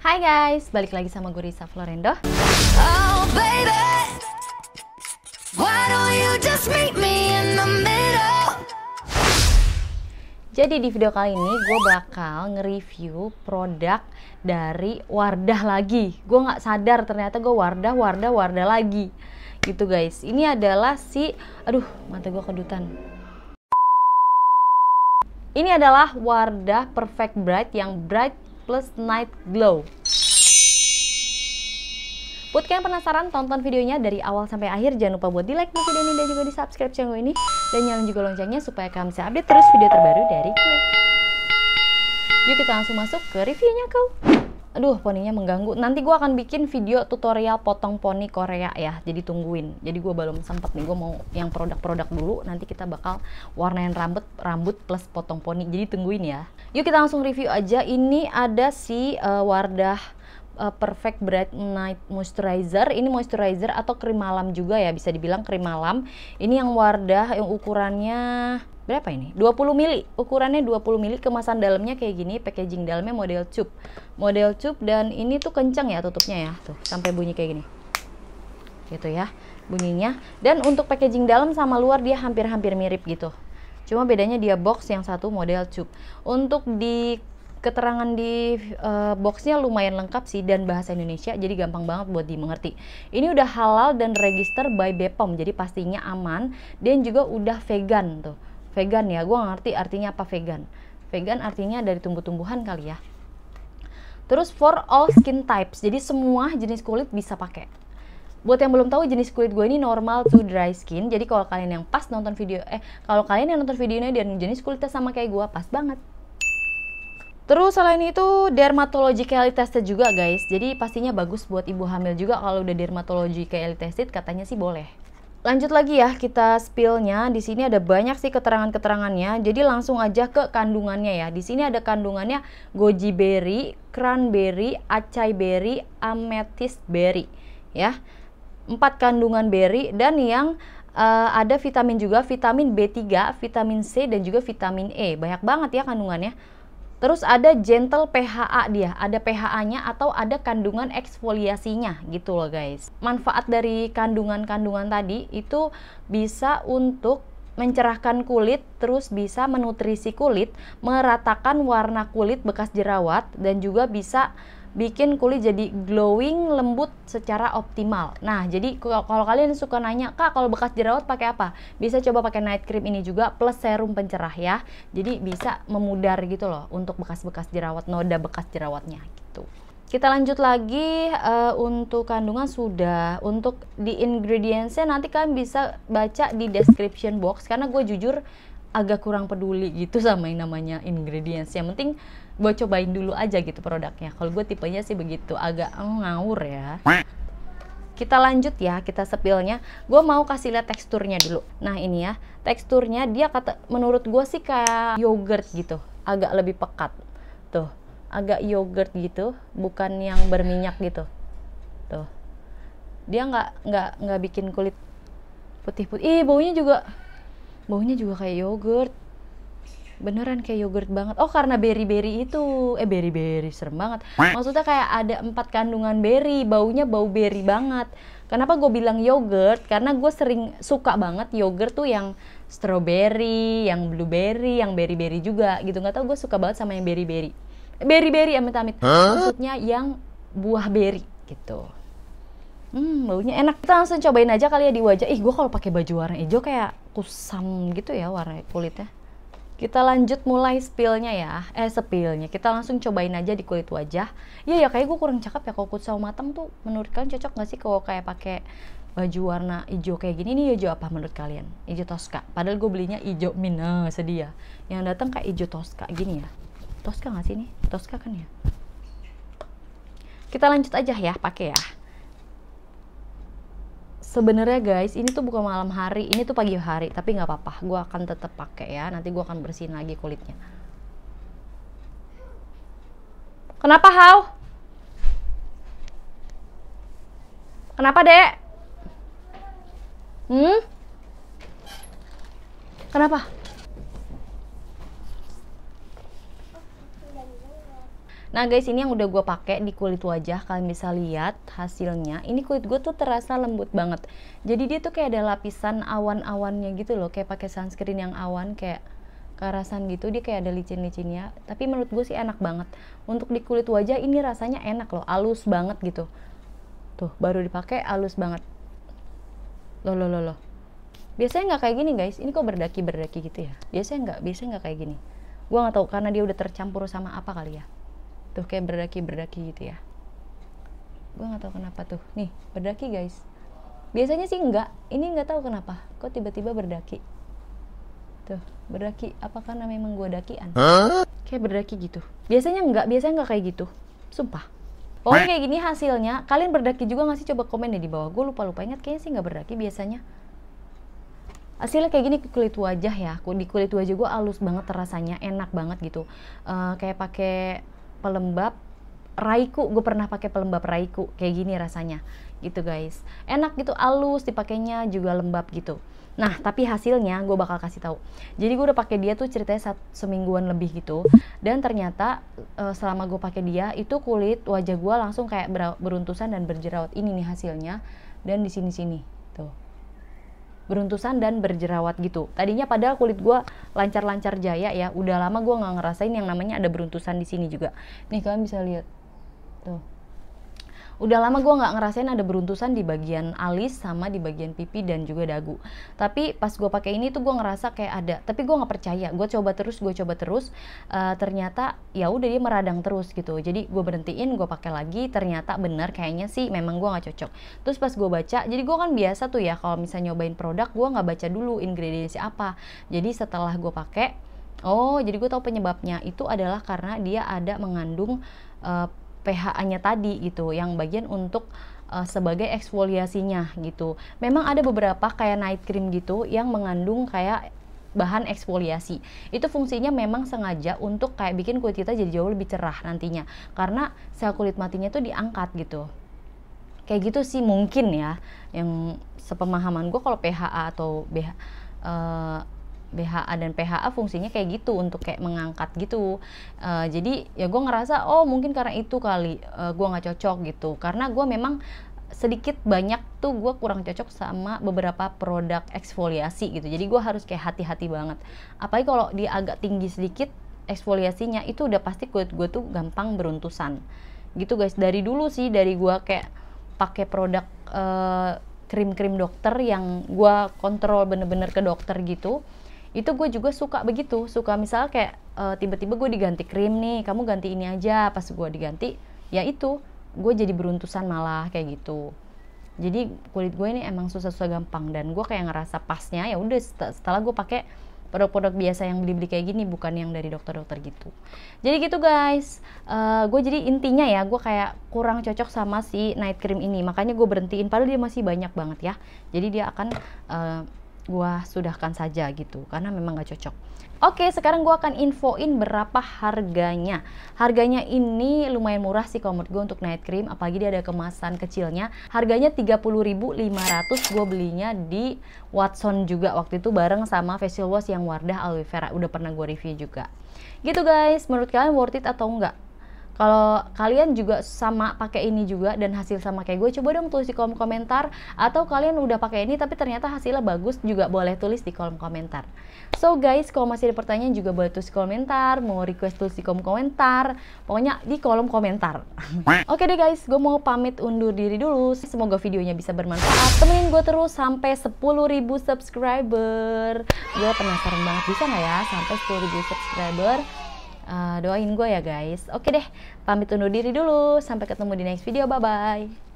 Hai guys, balik lagi sama gue Risa Florendo. Oh, Jadi di video kali ini gue bakal nge-review produk dari Wardah lagi. Gue nggak sadar ternyata gue Wardah, Wardah, Wardah lagi. Gitu guys. Ini adalah si, aduh mata gue kedutan. Ini adalah Wardah Perfect Bright yang bright Plus Night Glow. Buat kalian penasaran, tonton videonya dari awal sampai akhir. Jangan lupa buat di like video ini dan juga di subscribe channel ini. Dan nyalain juga loncengnya supaya kalian bisa update terus video terbaru dari gue. Yuk kita langsung masuk ke reviewnya kau aduh poninya mengganggu nanti gue akan bikin video tutorial potong poni Korea ya jadi tungguin jadi gue belum sempet nih gue mau yang produk-produk dulu nanti kita bakal warnain rambut rambut plus potong poni jadi tungguin ya yuk kita langsung review aja ini ada si uh, Wardah uh, Perfect Bright Night Moisturizer. Ini moisturizer atau krim malam juga ya, bisa dibilang krim malam. Ini yang Wardah yang ukurannya berapa ini? 20 mili. Ukurannya 20 mili, kemasan dalamnya kayak gini, packaging dalamnya model cup. Model cup dan ini tuh kenceng ya tutupnya ya, tuh sampai bunyi kayak gini. Gitu ya bunyinya. Dan untuk packaging dalam sama luar dia hampir-hampir mirip gitu. Cuma bedanya dia box yang satu model cup. Untuk di keterangan di uh, boxnya lumayan lengkap sih dan bahasa Indonesia jadi gampang banget buat dimengerti. Ini udah halal dan register by Bepom jadi pastinya aman dan juga udah vegan tuh. Vegan ya, gue ngerti artinya apa vegan. Vegan artinya dari tumbuh-tumbuhan kali ya. Terus for all skin types, jadi semua jenis kulit bisa pakai. Buat yang belum tahu jenis kulit gue ini normal to dry skin. Jadi kalau kalian yang pas nonton video eh kalau kalian yang nonton videonya dan jenis kulitnya sama kayak gue pas banget. Terus selain itu dermatologi kali tested juga guys. Jadi pastinya bagus buat ibu hamil juga kalau udah dermatologi kali tested katanya sih boleh. Lanjut lagi ya kita spillnya. Di sini ada banyak sih keterangan-keterangannya. Jadi langsung aja ke kandungannya ya. Di sini ada kandungannya goji berry, cranberry, acai berry, amethyst berry ya. Empat kandungan berry dan yang uh, ada vitamin juga, vitamin B3, vitamin C dan juga vitamin E. Banyak banget ya kandungannya. Terus ada gentle PHA dia, ada PHA-nya atau ada kandungan eksfoliasinya gitu loh guys. Manfaat dari kandungan-kandungan tadi itu bisa untuk mencerahkan kulit, terus bisa menutrisi kulit, meratakan warna kulit bekas jerawat dan juga bisa bikin kulit jadi glowing lembut secara optimal. Nah, jadi kalau kalian suka nanya, "Kak, kalau bekas jerawat pakai apa?" Bisa coba pakai night cream ini juga plus serum pencerah ya. Jadi bisa memudar gitu loh untuk bekas-bekas jerawat, noda bekas jerawatnya gitu. Kita lanjut lagi uh, untuk kandungan sudah. Untuk di ingredientsnya nanti kalian bisa baca di description box karena gue jujur agak kurang peduli gitu sama yang namanya ingredients. Yang penting gue cobain dulu aja gitu produknya. Kalau gue tipenya sih begitu, agak ngawur ya. Kita lanjut ya, kita sepilnya. Gue mau kasih lihat teksturnya dulu. Nah ini ya, teksturnya dia kata menurut gue sih kayak yogurt gitu, agak lebih pekat. Tuh, agak yogurt gitu, bukan yang berminyak gitu. Tuh, dia nggak nggak nggak bikin kulit putih-putih. Ih baunya juga baunya juga kayak yogurt beneran kayak yogurt banget oh karena berry-berry itu eh berry-berry serem banget maksudnya kayak ada empat kandungan berry baunya bau berry banget kenapa gue bilang yogurt karena gue sering suka banget yogurt tuh yang strawberry yang blueberry yang berry-berry juga gitu nggak tau gue suka banget sama yang berry-berry berry-berry amit-amit huh? maksudnya yang buah berry gitu Hmm, baunya enak. Kita langsung cobain aja kali ya di wajah. Ih, gue kalau pakai baju warna hijau kayak kusam gitu ya warna kulitnya. Kita lanjut mulai spillnya ya. Eh, spillnya Kita langsung cobain aja di kulit wajah. Iya ya, kayak gue kurang cakep ya kalau kusam matem tuh. Menurut kalian cocok gak sih kalau kayak pakai baju warna hijau kayak gini? Ini hijau apa menurut kalian? Hijau toska Padahal gue belinya hijau Mina, sedih ya. Yang datang kayak hijau toska gini ya. toska gak sih ini? toska kan ya? Kita lanjut aja ya, pakai ya sebenarnya guys ini tuh bukan malam hari ini tuh pagi hari tapi nggak apa-apa gue akan tetap pakai ya nanti gue akan bersihin lagi kulitnya kenapa Hau kenapa dek hmm kenapa Nah guys ini yang udah gue pakai di kulit wajah kalian bisa lihat hasilnya. Ini kulit gue tuh terasa lembut banget. Jadi dia tuh kayak ada lapisan awan-awannya gitu loh kayak pakai sunscreen yang awan kayak karasan gitu dia kayak ada licin-licinnya tapi menurut gue sih enak banget untuk di kulit wajah ini rasanya enak loh alus banget gitu tuh baru dipakai alus banget loh loh loh loh biasanya nggak kayak gini guys ini kok berdaki berdaki gitu ya biasanya nggak biasanya nggak kayak gini gue nggak tahu karena dia udah tercampur sama apa kali ya tuh kayak berdaki berdaki gitu ya gue nggak tahu kenapa tuh nih berdaki guys biasanya sih enggak ini nggak tahu kenapa kok tiba-tiba berdaki tuh berdaki apa karena memang gue dakian huh? kayak berdaki gitu biasanya enggak biasanya enggak kayak gitu sumpah Pokoknya oh, kayak gini hasilnya kalian berdaki juga nggak sih coba komen deh ya di bawah gue lupa lupa ingat kayaknya sih nggak berdaki biasanya hasilnya kayak gini kulit wajah ya di kulit wajah gue halus banget rasanya enak banget gitu uh, kayak pakai pelembab raiku gue pernah pakai pelembab raiku kayak gini rasanya gitu guys enak gitu alus dipakainya juga lembab gitu nah tapi hasilnya gue bakal kasih tahu jadi gue udah pakai dia tuh ceritanya satu, semingguan lebih gitu dan ternyata eh, selama gue pakai dia itu kulit wajah gue langsung kayak beruntusan dan berjerawat ini nih hasilnya dan di sini sini tuh beruntusan dan berjerawat gitu. Tadinya padahal kulit gue lancar-lancar jaya ya, udah lama gue nggak ngerasain yang namanya ada beruntusan di sini juga. Nih kalian bisa lihat tuh udah lama gue nggak ngerasain ada beruntusan di bagian alis sama di bagian pipi dan juga dagu tapi pas gue pakai ini tuh gue ngerasa kayak ada tapi gue nggak percaya gue coba terus gue coba terus uh, ternyata ya udah dia meradang terus gitu jadi gue berhentiin gue pakai lagi ternyata bener kayaknya sih memang gue nggak cocok terus pas gue baca jadi gue kan biasa tuh ya kalau misalnya nyobain produk gue nggak baca dulu ingredientsnya apa jadi setelah gue pakai Oh, jadi gue tahu penyebabnya itu adalah karena dia ada mengandung uh, PHA-nya tadi gitu, yang bagian untuk uh, sebagai eksfoliasinya gitu. Memang ada beberapa kayak night cream gitu yang mengandung kayak bahan eksfoliasi. Itu fungsinya memang sengaja untuk kayak bikin kulit kita jadi jauh lebih cerah nantinya. Karena sel kulit matinya tuh diangkat gitu. Kayak gitu sih mungkin ya yang sepemahaman gue kalau PHA atau BH uh, eh, BHA dan PHA fungsinya kayak gitu untuk kayak mengangkat gitu uh, jadi ya gue ngerasa oh mungkin karena itu kali uh, eh, gue nggak cocok gitu karena gue memang sedikit banyak tuh gue kurang cocok sama beberapa produk eksfoliasi gitu jadi gue harus kayak hati-hati banget apalagi kalau dia agak tinggi sedikit eksfoliasinya itu udah pasti kulit gue tuh gampang beruntusan gitu guys dari dulu sih dari gue kayak pakai produk uh, krim-krim dokter yang gue kontrol bener-bener ke dokter gitu itu gue juga suka begitu suka misal kayak uh, tiba-tiba gue diganti krim nih kamu ganti ini aja pas gue diganti ya itu gue jadi beruntusan malah kayak gitu jadi kulit gue ini emang susah-susah gampang dan gue kayak ngerasa pasnya ya udah setelah gue pakai produk-produk biasa yang beli-beli kayak gini bukan yang dari dokter-dokter gitu jadi gitu guys uh, eh, gue jadi intinya ya gue kayak kurang cocok sama si night cream ini makanya gue berhentiin padahal dia masih banyak banget ya jadi dia akan uh, gue sudahkan saja gitu karena memang gak cocok Oke sekarang gue akan infoin berapa harganya Harganya ini lumayan murah sih kalau menurut gue untuk night cream Apalagi dia ada kemasan kecilnya Harganya 30.500 gue belinya di Watson juga waktu itu bareng sama facial wash yang Wardah Aloe Vera Udah pernah gue review juga Gitu guys menurut kalian worth it atau enggak? Kalau kalian juga sama pakai ini juga dan hasil sama kayak gue, coba dong tulis di kolom komentar. Atau kalian udah pakai ini tapi ternyata hasilnya bagus juga boleh tulis di kolom komentar. So guys, kalau masih ada pertanyaan juga boleh tulis di kolom komentar, mau request tulis di kolom komentar, pokoknya di kolom komentar. Oke okay deh guys, gue mau pamit undur diri dulu. Semoga videonya bisa bermanfaat. Temenin gue terus sampai 10.000 subscriber. Gue penasaran banget bisa nggak ya sampai 10.000 subscriber Uh, doain gue ya guys. Oke deh, pamit undur diri dulu. Sampai ketemu di next video. Bye-bye.